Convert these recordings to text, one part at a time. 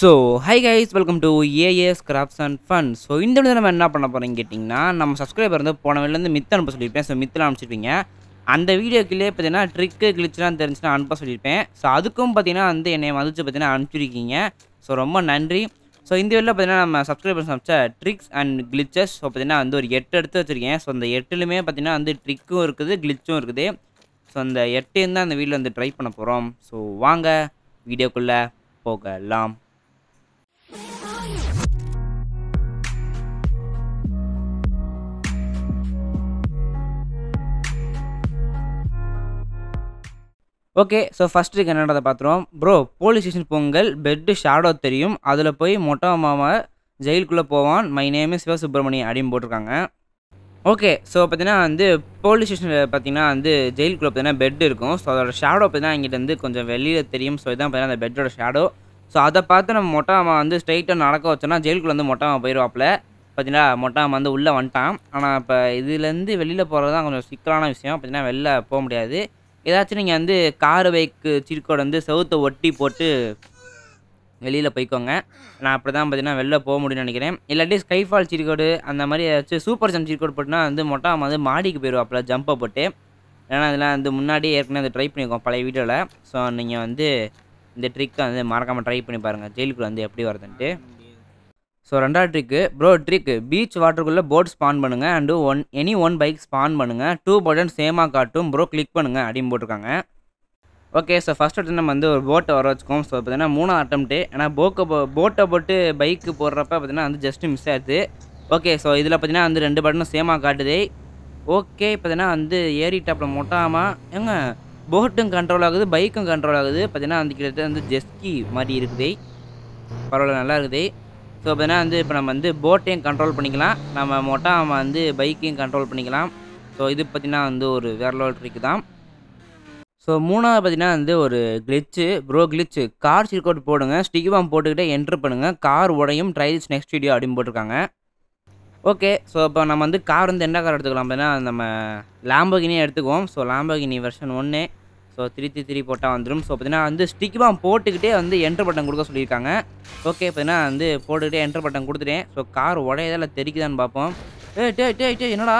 so hi guys welcome to AAS crafts and fun so இந்த வீடியோ நம்ம என்ன பண்ண போகிறோம் கேட்டிங்கன்னா நம்ம சப்ஸ்கிரைபர் வந்து போன போனவிலேருந்து மித்து அனுப்ப சொல்லியிருப்பேன் ஸோ மித்தில் அனுப்பிச்சிருப்பீங்க அந்த வீடியோக்குள்ளே பார்த்தீங்கன்னா ட்ரிக்கு கிளிச்செலாம் தெரிஞ்சுன்னா அனுப்ப சொல்லியிருப்பேன் ஸோ அதுக்கும் பார்த்தீங்கன்னா வந்து என்னை வந்துச்சு பார்த்தீங்கன்னா அனுப்பிச்சிருக்கீங்க ஸோ ரொம்ப நன்றி ஸோ இந்த வீடியோவில் பார்த்தீங்கன்னா நம்ம சப்ஸ்கிரைபர்ஸ் அனுப்பிச்ச ட்ரிக்ஸ் அண்ட் கிளிச்சஸ் ஸோ பார்த்தீங்கன்னா வந்து ஒரு எட்டு எடுத்து வச்சுருக்கேன் ஸோ அந்த எட்டுலையுமே பார்த்தீங்கன்னா வந்து ட்ரிக்கும் இருக்குது கிளிச்சும் இருக்குது ஸோ அந்த எட்டையும் தான் அந்த வீடியோவில் வந்து ட்ரை பண்ண போகிறோம் ஸோ வாங்க வீடியோக்குள்ளே போகலாம் ஓகே ஸோ ஃபஸ்ட்டு கன்னடத்தை பார்த்துருவோம் ப்ரோ போலீஸ் ஸ்டேஷன் பொங்கல் பெட்டு ஷேடோ தெரியும் அதில் போய் மொட்டை மாமா ஜெயிலுக்குள்ளே போவான் மை நேம் சிவசுப்ரமணியம் அப்படின்னு போட்டிருக்காங்க ஓகே ஸோ பார்த்தீங்கன்னா வந்து போலீஸ் ஸ்டேஷனில் பார்த்தீங்கன்னா வந்து ஜெயிலுக்குள்ளே பார்த்தீங்கன்னா பெட் இருக்கும் ஸோ அதோட ஷேடோ பார்த்தீங்கன்னா இங்கிட்ட வந்து கொஞ்சம் வெளியில் தெரியும் ஸோ இதான் பார்த்தீங்கன்னா அந்த பெட்டோட ஷேடோ ஸோ அதை பார்த்து நம்ம மொட்டாமா வந்து ஸ்ட்ரைட்டாக நடக்க வச்சோன்னா ஜெயிலுக்குள்ளே வந்து மொட்டாமா போயிடுவாப்பில் பார்த்தீங்கன்னா மொட்டாமா வந்து உள்ளே வந்துட்டான் ஆனால் இப்போ இதுலேருந்து வெளியில் போகிறது தான் கொஞ்சம் சிக்கலான விஷயம் பார்த்தீங்கன்னா வெளில போக முடியாது ஏதாச்சும் நீங்கள் வந்து கார் பைக்கு சீர்கோடை வந்து சவுத்தை ஒட்டி போட்டு வெளியில் போய்க்கோங்க நான் அப்படி தான் பார்த்தீங்கன்னா வெளில போக முடியும்னு நினைக்கிறேன் இல்லாட்டி ஸ்கைஃபால் சீர்கோடு அந்த மாதிரி ஏதாச்சும் சூப்பர் ஜம்ப் சீர்கோடு போட்டுனா வந்து மொட்டா வந்து மாடிக்கு போயிடுவாப்பில் ஜம்பை போட்டு ஏன்னா அதெல்லாம் வந்து முன்னாடியே ஏற்கனவே அதை ட்ரை பண்ணியிருக்கோம் பழைய வீடியோவில் ஸோ நீங்கள் வந்து இந்த ட்ரிக்கை வந்து மறக்காமல் ட்ரை பண்ணி பாருங்கள் ஜெயிலுக்குள்ளே வந்து எப்படி வருதுன்ட்டு ஸோ ரெண்டாவது ட்ரிக்கு ப்ரோ ட்ரிக்கு பீச் வாட்டருக்குள்ளே போட் ஸ்பான் பண்ணுங்கள் and one any one bike spawn பண்ணுங்கள் டூ பட்டன் சேமாக காட்டும் ப்ரோ கிளிக் பண்ணுங்கள் அப்படின்னு போட்டிருக்காங்க ஓகே ஸோ ஃபஸ்ட் அட்டம் நம்ம வந்து ஒரு போட்டை வர வச்சுக்கோம் ஸோ பார்த்தீங்கன்னா மூணாவது அட்டம்ட்டு ஏன்னா போக்கை போ போட்டை போட்டு பைக்கு போடுறப்ப பார்த்தீங்கன்னா வந்து ஜஸ்ட்டு மிஸ் ஆகுது ஓகே ஸோ இதில் பார்த்தீங்கன்னா வந்து ரெண்டு பட்டனும் சேமாக காட்டுது ஓகே பார்த்தீங்கன்னா வந்து ஏறிட்டாப்பில் மொட்டாமல் ஏங்க போட்டும் கண்ட்ரோல் ஆகுது பைக்கும் கண்ட்ரோல் ஆகுது பார்த்தீங்கன்னா அந்த கிட்டத்தட்ட வந்து ஜெஸ்கி மாதிரி இருக்குது பரவாயில்ல நல்லா இருக்குது ஸோ அப்படின்னா வந்து இப்போ நம்ம வந்து போட்டையும் கண்ட்ரோல் பண்ணிக்கலாம் நம்ம மொட்டை நம்ம வந்து பைக்கையும் கண்ட்ரோல் பண்ணிக்கலாம் ஸோ இது பார்த்திங்கன்னா வந்து ஒரு வேற லெவல் ட்ரிக் தான் ஸோ மூணாவது பார்த்தீங்கன்னா வந்து ஒரு கிளிச்சு ப்ரோ கிளிச்சு கார் சீர்கோட் போடுங்க ஸ்டிக் பாம் போட்டுக்கிட்டே என்ட்ரு பண்ணுங்கள் கார் உடையும் ட்ரைல்ஸ் நெக்ஸ்ட் வீடியோ அப்படின்னு போட்டிருக்காங்க ஓகே ஸோ இப்போ நம்ம வந்து கார் வந்து என்ன கார் எடுத்துக்கலாம் அப்படின்னா நம்ம லாம்போகினியே எடுத்துக்குவோம் ஸோ லாம்போகினி வெர்ஷன் ஒன்று ஸோ த்ரீ த்ரீ த்ரீ போட்டால் வந்துடும் ஸோ பார்த்தீங்கன்னா வந்து ஸ்டிக் பாம் போட்டுக்கிட்டே வந்து என்ட்ரு பட்டன் கொடுக்க சொல்லியிருக்காங்க ஓகே பார்த்தீங்கன்னா வந்து போட்டுக்கிட்டே என்ட்ரு பட்டன் கொடுத்துட்டேன் ஸோ கார் உடையதால தெரிக்குதான்னு பார்ப்போம் ஏ டே டே டே என்னடா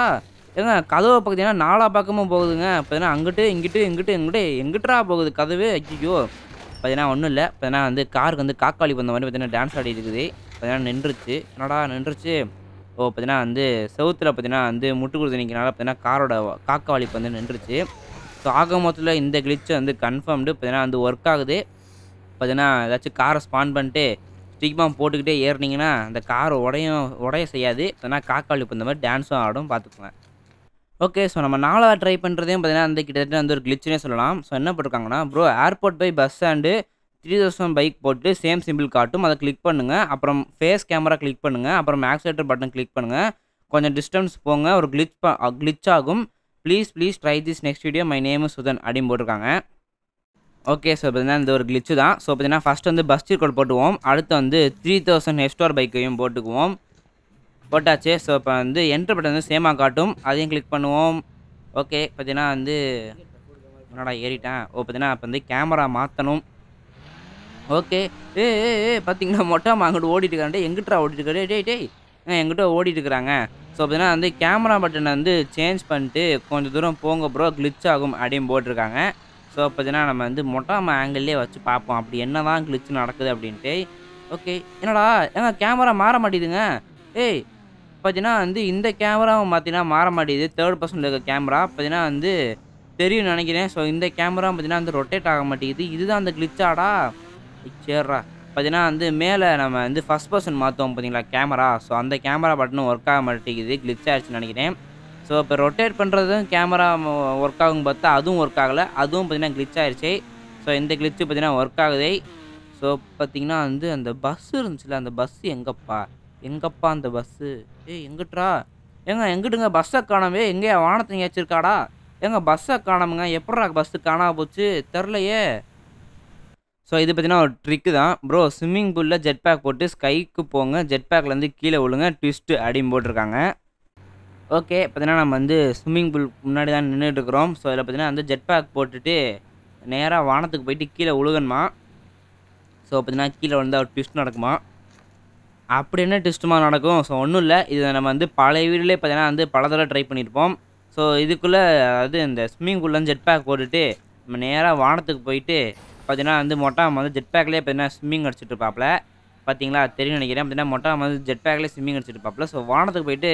ஏங்க கதவை பார்த்தீங்கன்னா நாலா பக்கமும் போகுதுங்க பார்த்தீங்கன்னா அங்கிட்டு இங்கிட்டு இங்கிட்டு இங்கிட்டு எங்கிட்டா போகுது கதவு ஐயோ பார்த்தீங்கன்னா ஒன்றும் இல்லை பார்த்தீங்கன்னா வந்து காருக்கு வந்து காக்காளி வந்த மாதிரி பார்த்தீங்கன்னா டான்ஸ் ஆடி இருக்குது பார்த்தீங்கன்னா நின்றுச்சு என்னடா நின்றுச்சு ஓ பார்த்தீங்கன்னா வந்து செவுத்தில் பார்த்தீங்கன்னா வந்து முட்டு கொடுத்து நிற்கிறனால பார்த்தீங்கன்னா காரோட காக்காளிப்பு வந்து நின்றுச்சு ஸோ ஆக மொத்தத்தில் இந்த கிளிச்சை வந்து கன்ஃபார்ம்டு பார்த்தீங்கன்னா வந்து ஒர்க் ஆகுது பார்த்தீங்கன்னா ஏதாச்சும் காரை ஸ்பான் பண்ணிட்டு ஸ்டிக் பாம் போட்டுக்கிட்டே ஏறினீங்கன்னா அந்த கார் உடையும் உடைய செய்யாது ஏன்னா காக்காளி இப்போ இந்த மாதிரி டான்ஸும் ஆடும் பார்த்துக்குவேன் ஓகே ஸோ நம்ம நாலாவது ட்ரை பண்ணுறதையும் பார்த்தீங்கன்னா அந்த கிட்டத்தட்ட வந்து ஒரு கிளிச்சுனே சொல்லலாம் ஸோ என்ன போட்டிருக்காங்கன்னா ப்ரோ ஏர்போர்ட் போய் bus stand three thousand bike போட்டு சேம் சிம்பிள் காட்டும் அதை கிளிக் பண்ணுங்கள் அப்புறம் ஃபேஸ் கேமரா கிளிக் பண்ணுங்கள் அப்புறம் ஆக்சிலேட்டர் பட்டன் கிளிக் பண்ணுங்கள் கொஞ்சம் டிஸ்டன்ஸ் போங்க ஒரு கிளிச் கிளிச் ஆகும் please please try this next video my name Sudhan அப்படின்னு போட்டிருக்காங்க ஓகே ஸோ பார்த்தீங்கன்னா இந்த ஒரு கிளிச்சு தான் ஸோ பார்த்தீங்கன்னா ஃபஸ்ட் வந்து பஸ் கோட் போட்டுவோம் அடுத்து வந்து த்ரீ தௌசண்ட் ஹெஸ்டார் பைக்கையும் போட்டுக்குவோம் போட்டாச்சு ஸோ இப்போ வந்து என்ட்ரு பட்டன் வந்து சேமாக காட்டும் அதையும் கிளிக் பண்ணுவோம் ஓகே பார்த்தீங்கன்னா வந்து என்னடா ஏறிட்டேன் ஓ பார்த்தீங்கன்னா அப்போ வந்து கேமரா மாற்றணும் ஓகே ஏ ஏ பார்த்தீங்கன்னா மொட்டை அங்கிட்டு ஓடிட்டு இருக்காண்டே எங்கிட்டா ஓடிட்டு இருக்காரு டே டேய் எங்கிட்ட ஓடிட்டு இருக்கிறாங்க ஸோ அப்படின்னா வந்து கேமரா பட்டனை வந்து சேஞ்ச் பண்ணிட்டு கொஞ்சம் தூரம் போங்க ப்ரோ கிளிச் ஆகும் அப்படின்னு போட்டிருக்காங்க ஸோ பார்த்தீங்கன்னா நம்ம வந்து மொட்டாம ஆங்கிள்லேயே வச்சு பார்ப்போம் அப்படி என்ன தான் கிளிச் நடக்குது அப்படின்ட்டு ஓகே என்னடா ஏங்க கேமரா மாற மாட்டேதுங்க ஏய் பார்த்தீங்கன்னா வந்து இந்த கேமராவும் பார்த்தீங்கன்னா மாற மாட்டேது தேர்ட் பர்சனில் இருக்க கேமரா பார்த்தீங்கன்னா வந்து தெரியும் நினைக்கிறேன் ஸோ இந்த கேமராவும் பார்த்தீங்கன்னா வந்து ரொட்டேட் ஆக மாட்டேங்குது இதுதான் அந்த கிளிச்சாடா சேர்றா பார்த்தீங்கன்னா வந்து மேலே நம்ம வந்து ஃபஸ்ட் பர்சன் மாற்றுவோம் பார்த்தீங்களா கேமரா ஸோ அந்த கேமரா பட்டனும் ஒர்க் ஆக மாட்டேங்குது கிளிச் ஆகிடுச்சுன்னு நினைக்கிறேன் ஸோ இப்போ ரொட்டேட் பண்ணுறதும் கேமரா ஒர்க் ஆகும் பார்த்தா அதுவும் ஒர்க் ஆகலை அதுவும் பார்த்திங்கன்னா கிளிச் ஆகிடுச்சு ஸோ இந்த கிளிச்சு பார்த்திங்கன்னா ஒர்க் ஆகுது ஸோ பார்த்திங்கன்னா வந்து அந்த பஸ் இருந்துச்சுல அந்த பஸ்ஸு எங்கப்பா எங்கப்பா அந்த பஸ்ஸு ஏ எங்கிட்டா ஏங்க எங்கிட்டுங்க பஸ்ஸை காணவே எங்கேயா வானத்தை எங்கேயாச்சும் இருக்காடா ஏங்க பஸ்ஸை காணமுங்க எப்படா பஸ்ஸு காணாமல் போச்சு தெரிலையே ஸோ இது பார்த்தீங்கன்னா ஒரு ட்ரிக்கு தான் ப்ரோ ஸ்விம்மிங் பூலில் ஜெட் பேக் போட்டு ஸ்கைக்கு போங்க ஜெட் பேக்லேருந்து கீழே விழுங்க ட்விஸ்ட்டு அப்படின்னு போட்டிருக்காங்க ஓகே பார்த்தீங்கன்னா நம்ம வந்து ஸ்விம்மிங் பூல் முன்னாடி தான் நின்றுட்டு ஸோ இதில் பார்த்தீங்கன்னா வந்து ஜெட் பேக் போட்டுட்டு நேராக வானத்துக்கு போயிட்டு கீழே உழுகணுமா ஸோ பார்த்தீங்கன்னா கீழே வந்து ஒரு ட்விஸ்ட் நடக்குமா அப்படி என்ன ட்விஸ்ட்டுமா நடக்கும் ஸோ ஒன்றும் இல்லை இதை நம்ம வந்து பழைய வீடுலேயே பார்த்தீங்கன்னா வந்து பல தடவை ட்ரை பண்ணியிருப்போம் ஸோ இதுக்குள்ளே அதாவது இந்த ஸ்விம்மிங் பூல்லேருந்து ஜெட் பேக் போட்டுட்டு நம்ம நேராக வானத்துக்கு போயிட்டு பார்த்தீங்கன்னா வந்து மொட்டாம் வந்து ஜெட் பேக்லேயே பார்த்தீங்கன்னா ஸ்விம்மிங் அடிச்சுட்டு இருப்பாப்ல பார்த்தீங்களா தெரியும் நினைக்கிறேன் பார்த்தீங்கன்னா மொட்டாம் வந்து ஜெட் பேக்லேயே ஸ்விம்மிங் அடிச்சுட்டு இருப்பாப்ல ஸோ வானத்துக்கு போயிட்டு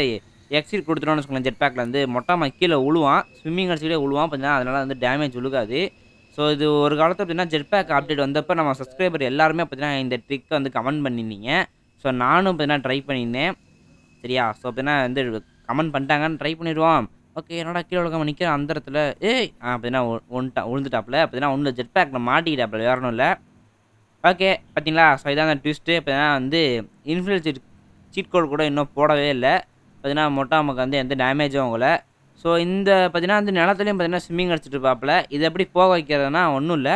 எக்ஸிட் கொடுத்துட்டோம்னு வச்சுக்கலாம் ஜெட் பேக்கில் வந்து மொட்டாமா கீழே உழுவான் ஸ்விம்மிங் அடிச்சுட்டே உழுவான் பார்த்தீங்கன்னா அதனால் வந்து டேமேஜ் உழுகாது ஸோ இது ஒரு காலத்தில் பார்த்தீங்கன்னா ஜெட் பேக் அப்டேட் வந்தப்போ நம்ம சப்ஸ்கிரைபர் எல்லாருமே பார்த்தீங்கன்னா இந்த ட்ரிக்கை வந்து கமெண்ட் பண்ணியிருந்தீங்க ஸோ நானும் பார்த்தீங்கன்னா ட்ரை பண்ணியிருந்தேன் சரியா ஸோ அப்படின்னா வந்து கமெண்ட் பண்ணிட்டாங்கன்னு ட்ரை பண்ணிடுவோம் ஓகே என்னடா கீழே உலகம் நிற்கிற அந்த இடத்துல ஏய் அப்படின்னா ஒன்ட்டா உழுந்துட்டாப்புல அப்படின்னா ஒன்று ஜெட் பேக்கில் மாட்டிக்கிட்டாப்புல வேற ஒன்றும் இல்லை ஓகே பார்த்தீங்களா ஸோ இதான் அந்த ட்விஸ்ட்டு அப்படின்னா வந்து இன்ஃப்ளூயன்ஸ் சீட் சீட் கோட் கூட இன்னும் போடவே இல்லை பார்த்தீங்கன்னா மொட்டாமுக்கு வந்து எந்த டேமேஜும் ஆகலை ஸோ இந்த பார்த்தீங்கன்னா வந்து நிலத்துலையும் பார்த்தீங்கன்னா ஸ்விம்மிங் அடிச்சுட்டு இருப்பாப்பில் இது எப்படி போக வைக்கிறதுனா ஒன்றும் இல்லை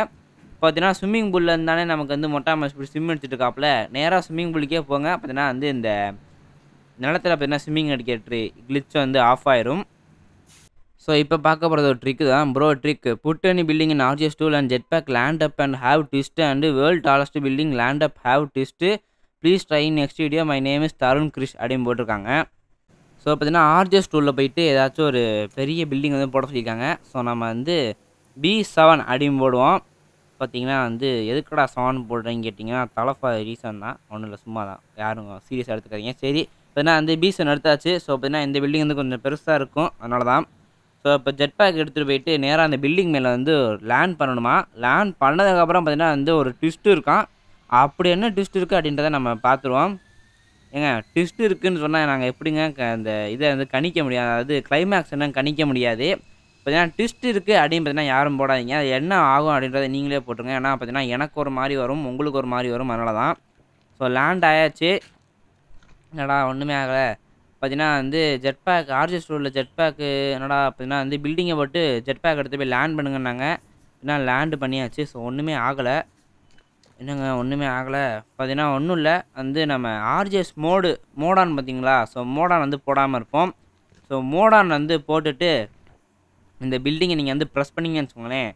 பார்த்தீங்கன்னா ஸ்விம்மிங் பூலில் இருந்தானே நமக்கு வந்து மொட்டை மாஸ் இப்படி ஸ்விம் அடிச்சுட்டு இருக்காப்புல நேராக ஸ்விம்மிங் பூலுக்கே போங்க பார்த்தீங்கன்னா வந்து இந்த நிலத்தில் பார்த்தீங்கன்னா ஸ்விம்மிங் அடிக்கிற ட்ரீ கிளிச் வந்து ஆஃப் ஆயிரும் ஸோ இப்போ பார்க்க போகிறது ஒரு ட்ரிக் தான் bro trick put any building in RGS tool and jet pack land up and have twist and world tallest building land up have twist please try next video my name is Tarun Krish அப்படின்னு போட்டிருக்காங்க so பார்த்தீங்கன்னா RGS டூலில் போயிட்டு ஏதாச்சும் ஒரு பெரிய building வந்து போட சொல்லியிருக்காங்க ஸோ நம்ம வந்து பி செவன் அப்படின் போடுவோம் பார்த்தீங்கன்னா வந்து எதுக்கடா செவன் போடுறேன்னு கேட்டிங்கன்னா தலைப்பா ரீசன் தான் ஒன்றும் இல்லை சும்மா தான் யாரும் சீரியஸாக எடுத்துக்காதீங்க சரி பார்த்தீங்கன்னா வந்து பி செவன் எடுத்தாச்சு ஸோ பார்த்தீங்கன்னா இந்த பில்டிங் வந்து கொஞ்சம் பெருசாக இருக்கும் அதனால தான் ஸோ இப்போ ஜெட் பேக் எடுத்துகிட்டு போயிட்டு நேராக அந்த பில்டிங் மேலே வந்து லேண்ட் பண்ணணுமா லேண்ட் பண்ணதுக்கப்புறம் பார்த்தீங்கன்னா வந்து ஒரு ட்விஸ்ட் இருக்கான் அப்படி என்ன ட்விஸ்ட் இருக்குது அப்படின்றத நம்ம பார்த்துருவோம் ஏங்க ட்விஸ்ட் இருக்குதுன்னு சொன்னால் நாங்கள் எப்படிங்க அந்த இதை வந்து கணிக்க முடியாது அதாவது கிளைமேக்ஸ் என்ன கணிக்க முடியாது பார்த்தீங்கன்னா ட்விஸ்ட் இருக்குது அப்படின்னு பார்த்தீங்கன்னா யாரும் போடாதீங்க அது என்ன ஆகும் அப்படின்றத நீங்களே போட்டுருங்க ஏன்னா பார்த்தீங்கன்னா எனக்கு ஒரு மாதிரி வரும் உங்களுக்கு ஒரு மாதிரி வரும் அதனால தான் ஸோ லேண்ட் ஆயாச்சு என்னடா ஒன்றுமே ஆகலை பார்த்தீங்கன்னா வந்து ஜெட் பேக் ஆர்ஜிஎஸ் ரூலில் ஜெட் பேக்கு என்னடா பார்த்தீங்கன்னா வந்து பில்டிங்கை போட்டு ஜெட் பேக் எடுத்து போய் லேண்ட் பண்ணுங்கன்னாங்க என்ன லேண்டு பண்ணியாச்சு ஸோ ஒன்றுமே ஆகலை என்னங்க ஒன்றுமே ஆகலை பார்த்தீங்கன்னா ஒன்றும் இல்லை வந்து நம்ம ஆர்ஜிஎஸ் மோடு மோடான் பார்த்தீங்களா ஸோ மோடான் வந்து போடாமல் இருப்போம் ஸோ மோடான் வந்து போட்டுட்டு இந்த பில்டிங்கை நீங்கள் வந்து ப்ரெஸ் பண்ணிங்கன்னு வச்சுக்கோங்களேன்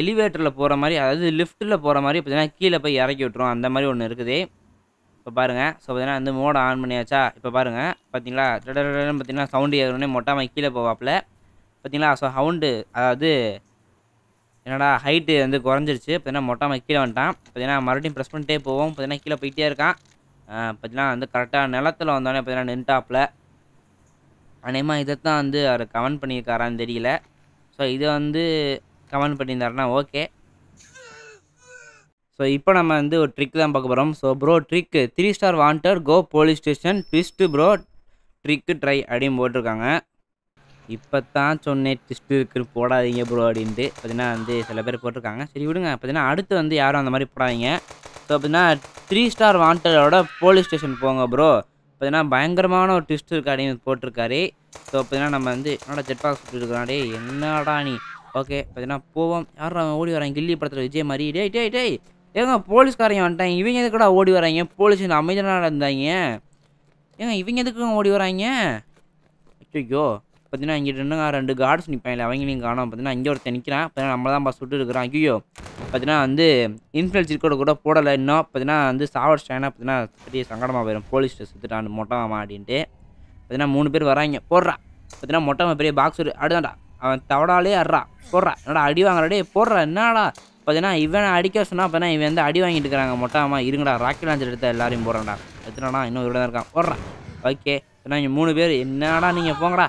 எலிவேட்டரில் போகிற மாதிரி அதாவது லிஃப்ட்டில் போகிற மாதிரி பார்த்தீங்கன்னா கீழே போய் இறக்கி விட்டுரும் அந்த மாதிரி ஒன்று இருக்குது இப்போ பாருங்கள் ஸோ பார்த்தீங்கன்னா வந்து மோடை ஆன் பண்ணியாச்சா இப்போ பாருங்கள் பார்த்தீங்களா டடன்னு பார்த்தீங்கன்னா சவுண்டு ஏறணுன்னே மொட்டாமல் கீழே போவாப்பில் பார்த்தீங்களா ஸோ சவுண்டு அதாவது என்னடா ஹைட்டு வந்து குறைஞ்சிருச்சு பார்த்தீங்கன்னா மொட்டாமல் கீழே வந்துட்டான் பார்த்தீங்கன்னா மறுபடியும் ப்ரெஸ் பண்ணிட்டே போவோம் பார்த்தீங்கன்னா கீழே போயிட்டே இருக்கான் பார்த்தீங்கன்னா வந்து கரெக்டாக நிலத்தில் வந்தோடனே பார்த்தீங்கன்னா நின்டாப்பில் அநேகமாக இதைத்தான் வந்து அவர் கமெண்ட் பண்ணியிருக்காரான்னு தெரியல ஸோ இதை வந்து கமெண்ட் பண்ணியிருந்தாருன்னா ஓகே ஸோ இப்போ நம்ம வந்து ஒரு ட்ரிக் தான் பார்க்க போகிறோம் so bro trick three star wanted go police station twist bro trick try அப்படின்னு போட்டிருக்காங்க இப்போ தான் சொன்னேன் ட்விஸ்ட்டு இருக்குது போடாதீங்க ப்ரோ அப்படின்ட்டு பார்த்தீங்கன்னா வந்து சில பேர் போட்டிருக்காங்க சரி விடுங்க பார்த்தீங்கன்னா அடுத்து வந்து யாரும் அந்த மாதிரி போடாதீங்க ஸோ அப்படின்னா த்ரீ ஸ்டார் வாண்டரோட போலீஸ் ஸ்டேஷன் போங்க ப்ரோ பார்த்தீங்கன்னா பயங்கரமான ஒரு ட்விஸ்ட் இருக்கு அப்படின்னு போட்டிருக்காரு ஸோ பார்த்தீங்கன்னா நம்ம வந்து என்னோட ஜெட் பாக்ஸ் போட்டுருக்கிறான் டே என்னடா நீ ஓகே பார்த்தீங்கன்னா போவோம் யாரும் ஓடி வரேன் கில்லி படத்தில் விஜய் மாதிரி டே டே டேய் ஏங்க போலீஸ்காரங்க வந்துட்டாங்க இவங்க எதுக்குடா ஓடி வராங்க போலீஸ் இந்த அமைதியாக இருந்தாங்க ஏங்க இவங்க எதுக்கு ஓடி வராங்க ஐயோ பார்த்தீங்கன்னா இங்கிட்ட இன்னும் ரெண்டு கார்ட்ஸ் நிற்பாங்க இல்லை அவங்களையும் காணும் பார்த்தீங்கன்னா இங்கே ஒருத்தர் நிற்கிறான் பார்த்தீங்கன்னா நம்ம தான் பா சுட்டு இருக்கிறான் ஐயோ பார்த்தீங்கன்னா வந்து இன்ஃப்ளூயன்ஸ் இருக்கோட கூட போடலை இன்னும் பார்த்தீங்கன்னா வந்து ஸ்டேனாக பார்த்தீங்கன்னா பெரிய சங்கடமாக போயிடும் போலீஸ் சுற்றுட்டான் மொட்டமாமா அப்படின்ட்டு பார்த்தீங்கன்னா மூணு பேர் வராங்க போடுறா பார்த்தீங்கன்னா மொட்டை பெரிய பாக்ஸ் அடுதாண்டா அவன் தவடாலே அறா போடுறா என்னடா அடி வாங்குறாடே போடுறா என்னடா பார்த்தீங்கன்னா இவனை அடிக்க சொன்னால் பார்த்தீங்கன்னா இவன் வந்து அடி வாங்கிட்டு இருக்கிறாங்க மொட்டாமா இருங்கடா ராக்கெட் லாஞ்சர் எடுத்த எல்லாரையும் போடுறேன்டா எத்தனைடா இன்னும் இவ்வளோ தான் இருக்கான் போடுறான் ஓகே ஏன்னா இங்கே மூணு பேர் என்னடா நீங்கள் போங்கடா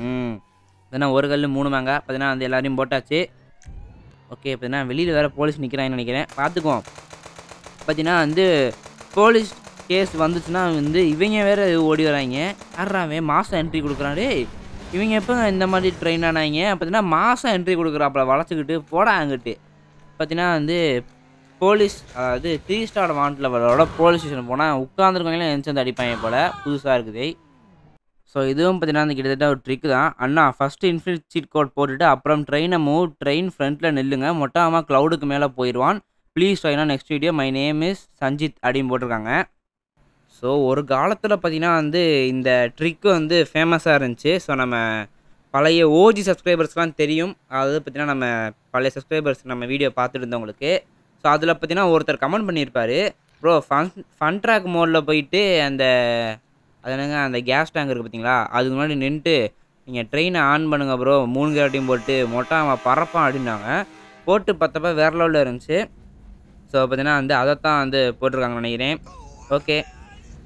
ம் பார்த்தீங்கன்னா ஒரு கல் மூணு வாங்க பார்த்தீங்கன்னா வந்து எல்லாரையும் போட்டாச்சு ஓகே பார்த்தீங்கன்னா வெளியில் வேறு போலீஸ் நிற்கிறாங்கன்னு நினைக்கிறேன் பார்த்துக்குவோம் பார்த்தீங்கன்னா வந்து போலீஸ் கேஸ் வந்துச்சுன்னா வந்து இவங்க வேறு ஓடி வராங்க யாராவே மாதம் என்ட்ரி கொடுக்குறான் இவங்க எப்போ இந்த மாதிரி ட்ரெயின் ஆனாங்க பார்த்தீங்கன்னா மாதம் என்ட்ரி கொடுக்குறாப்புல வளர்த்துக்கிட்டு போடா அங்கிட்டு பார்த்தீங்கன்னா வந்து போலீஸ் அதாவது த்ரீ ஸ்டார் வாண்ட் லெவலோட போலீஸ் ஸ்டேஷன் போனால் உட்காந்துருக்கவங்களாம் எந்த வந்து அடிப்பாங்க போல் புதுசாக இருக்குது ஸோ இதுவும் பார்த்தீங்கன்னா அந்த கிட்டத்தட்ட ஒரு ட்ரிக் தான் அண்ணா ஃபஸ்ட்டு இன்ஃபினிட் சீட் கோட் போட்டுட்டு அப்புறம் ட்ரெயினை மூவ் ட்ரெயின் ஃப்ரண்ட்டில் நில்லுங்க மொட்டமாக க்ளவுடுக்கு மேலே போயிடுவான் ப்ளீஸ் ட்ரைனா next video my name is Sanjith அப்படின்னு போட்டிருக்காங்க ஸோ ஒரு காலத்தில் பார்த்திங்கன்னா வந்து இந்த ட்ரிக்கு வந்து ஃபேமஸாக இருந்துச்சு ஸோ நம்ம பழைய ஓஜி சப்ஸ்கிரைபர்ஸ்லாம் தெரியும் அதாவது பார்த்தீங்கன்னா நம்ம பழைய சப்ஸ்கிரைபர்ஸ் நம்ம வீடியோ பார்த்துட்டு இருந்தவங்களுக்கு ஸோ அதில் பார்த்தீங்கன்னா ஒருத்தர் கமெண்ட் பண்ணியிருப்பார் ப்ரோ ஃபன் ஃபன் ட்ராக் மோடில் போயிட்டு அந்த அது என்னங்க அந்த கேஸ் டேங்க் இருக்குது பார்த்தீங்களா அதுக்கு முன்னாடி நின்றுட்டு நீங்கள் ட்ரெயினை ஆன் பண்ணுங்கள் ப்ரோ மூணு கேரட்டையும் போட்டு மொட்டை அவன் பறப்பான் அப்படின்னாங்க போட்டு பார்த்தப்ப வேற லெவலில் இருந்துச்சு ஸோ பார்த்தீங்கன்னா வந்து அதைத்தான் வந்து போட்டிருக்காங்கன்னு நினைக்கிறேன் ஓகே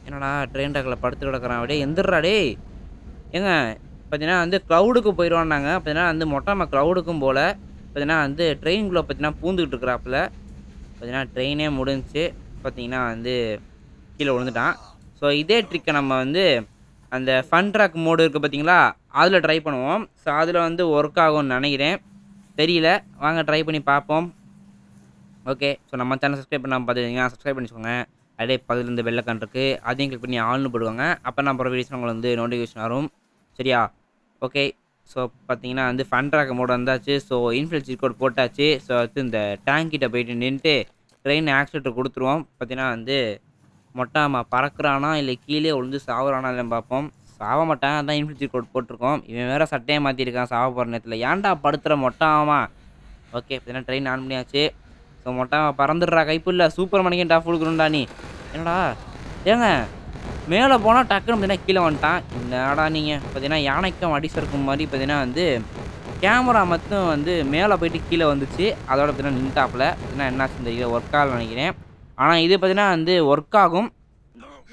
என்னடா ட்ரெயின் ட்ராக்கில் படுத்து கிடக்கிறான் அப்படியே எந்திரா டே ஏங்க பார்த்தீங்கன்னா வந்து க்ளவுடுக்கு போயிடுவான்னாங்க பார்த்தீங்கன்னா வந்து மொட்டாமா க்ளவுடுக்கும் போல் பார்த்தீங்கன்னா வந்து ட்ரெயின்குள்ளே பார்த்தீங்கன்னா பூந்துக்கிட்டு இருக்கிறாப்புல பார்த்தீங்கன்னா ட்ரெயினே முடிஞ்சு பார்த்தீங்கன்னா வந்து கீழே விழுந்துட்டான் ஸோ இதே ட்ரிக்கை நம்ம வந்து அந்த ஃபன் ட்ராக் மோடு இருக்குது பார்த்தீங்களா அதில் ட்ரை பண்ணுவோம் ஸோ அதில் வந்து ஒர்க் ஆகும்னு நினைக்கிறேன் தெரியல வாங்க ட்ரை பண்ணி பார்ப்போம் ஓகே ஸோ நம்ம சேனல் சப்ஸ்கிரைப் பண்ணாமல் பார்த்துக்கிங்க சப்ஸ்கிரைப் பண்ணிக்கோங்க அப்படியே பதிலிருந்து வெள்ளக்கான் இருக்குது அதையும் கிளிக் பண்ணி ஆள்னு போடுவாங்க அப்போ நான் போகிற வீடியோஸ் உங்களுக்கு வந்து நோட்டிஃபிகேஷன் வரும் சரியா ஓகே ஸோ பார்த்தீங்கன்னா வந்து ட்ராக் மோட் வந்தாச்சு ஸோ இன்ஃபில் சீட் கோட் போட்டாச்சு ஸோ வந்து இந்த டேங்கிட்ட போயிட்டு நின்றுட்டு ட்ரெயின் ஆக்சிடென்ட் கொடுத்துருவோம் பார்த்தீங்கன்னா வந்து மொட்டாமா பறக்குறானா இல்லை கீழே உழுந்து சாவுறானா இல்லைன்னு பார்ப்போம் சாவ மாட்டாங்க அதான் இன்ஃபில்ட்ரி கோட் போட்டிருக்கோம் இவன் வேறு சட்டையை மாற்றிருக்கான் சாவ போகிற நேரத்தில் ஏன்டா படுத்துகிற மொட்டாமா ஓகே பார்த்தீங்கன்னா ட்ரெயின் ஆன் பண்ணியாச்சு ஸோ மொட்டாமா பறந்துடுறா கைப்பு இல்லை சூப்பர் மணிக்கு டா ஃபுல் நீ என்னடா ஏங்க மேலே போனால் டக்குன்னு பார்த்தீங்கன்னா கீழே வந்துட்டான் இந்த நீங்கள் பார்த்தீங்கன்னா யானைக்கும் அடி சறுக்கும் மாதிரி பார்த்தீங்கன்னா வந்து கேமரா மட்டும் வந்து மேலே போயிட்டு கீழே வந்துச்சு அதோட பார்த்தீங்கன்னா நின்ட்டாப்பில் பார்த்தீங்கன்னா என்ன செஞ்சு ஒர்க் ஆகல நினைக்கிறேன் ஆனால் இது பார்த்தீங்கன்னா வந்து ஒர்க் ஆகும்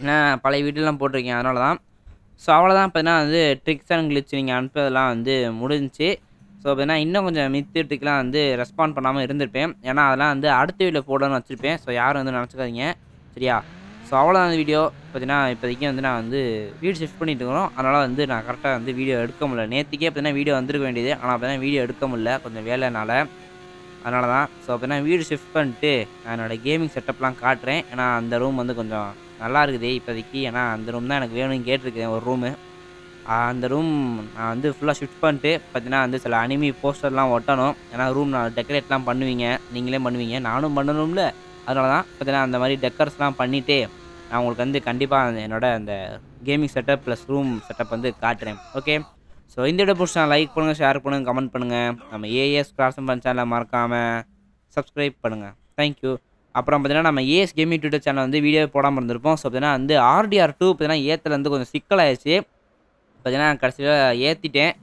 நான் பழைய வீட்டிலாம் போட்டிருக்கேன் அதனால தான் ஸோ அவ்வளோதான் பார்த்தீங்கன்னா வந்து ட்ரிக்ஸ் அண்ட் கிளிச்சு நீங்கள் அனுப்பதெல்லாம் வந்து முடிஞ்சிச்சு ஸோ பார்த்தீங்கன்னா இன்னும் கொஞ்சம் மித்து ட்ரிக்லாம் வந்து ரெஸ்பாண்ட் பண்ணாமல் இருந்திருப்பேன் ஏன்னா அதெல்லாம் வந்து அடுத்த வீட்டில் போடணும்னு வச்சுருப்பேன் ஸோ யாரும் வந்து நினச்சிக்காதீங்க சரியா ஸோ அவ்வளோதான் அந்த வீடியோ பார்த்தீங்கன்னா இப்போதைக்கு வந்து நான் வந்து வீடு ஷிஃப்ட் பண்ணிட்டு இருக்கிறோம் அதனால் வந்து நான் கரெக்டாக வந்து வீடியோ எடுக்க முடியல நேற்றுக்கே பார்த்தீங்கன்னா வீடியோ வந்துருக்க வேண்டியது ஆனால் பார்த்தீங்கன்னா வீடியோ எடுக்க முடியல கொஞ்சம் வேலைனால அதனால தான் ஸோ அப்படின்னா வீடு ஷிஃப்ட் பண்ணிட்டு நான் என்னோடய கேமிங் செட்டப்லாம் காட்டுறேன் ஏன்னா அந்த ரூம் வந்து கொஞ்சம் நல்லா இருக்குது இப்போதைக்கு ஏன்னா அந்த ரூம் தான் எனக்கு வேணும்னு கேட்டிருக்கேன் ஒரு ரூமு அந்த ரூம் நான் வந்து ஃபுல்லாக ஷிஃப்ட் பண்ணிட்டு பார்த்தீங்கன்னா வந்து சில அனிமி போஸ்டர்லாம் ஒட்டணும் ஏன்னா ரூம் நான் டெக்கரேட்லாம் பண்ணுவீங்க நீங்களே பண்ணுவீங்க நானும் பண்ணணும்ல அதனால தான் பார்த்தீங்கன்னா அந்த மாதிரி டெக்கர்ஸ்லாம் பண்ணிவிட்டு நான் உங்களுக்கு வந்து கண்டிப்பாக என்னோட அந்த gaming setup plus room setup வந்து காட்டுறேன் ஓகே ஸோ இந்த இடம் பிடிச்சா லைக் பண்ணுங்கள் ஷேர் பண்ணுங்கள் கமெண்ட் பண்ணுங்கள் நம்ம ஏஎஸ் கிராசம் பண்ண சேனலை மறக்காமல் சப்ஸ்கிரைப் பண்ணுங்கள் தேங்க்யூ அப்புறம் பார்த்தீங்கன்னா நம்ம ஏஎஸ் கேமிங் ட்விட்டர் சேனல் வந்து வீடியோ போடாமல் இருந்திருப்போம் ஸோ பார்த்தீங்கன்னா வந்து ஆர்டிஆர் டூ பார்த்தீங்கன்னா ஏத்தில் வந்து கொஞ்சம் ஆயிடுச்சு பார்த்தீங்கன்னா கடைசியில் ஏற்றிட்டேன்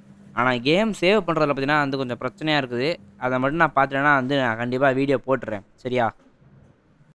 ஆனால் கேம் சேவ் பண்ணுறதுல பார்த்தீங்கன்னா வந்து கொஞ்சம் பிரச்சனையாக இருக்குது அதை மட்டும் நான் பார்த்துட்டேன்னா வந்து நான் கண்டிப்பாக வீடியோ போட்டுறேன் சரியா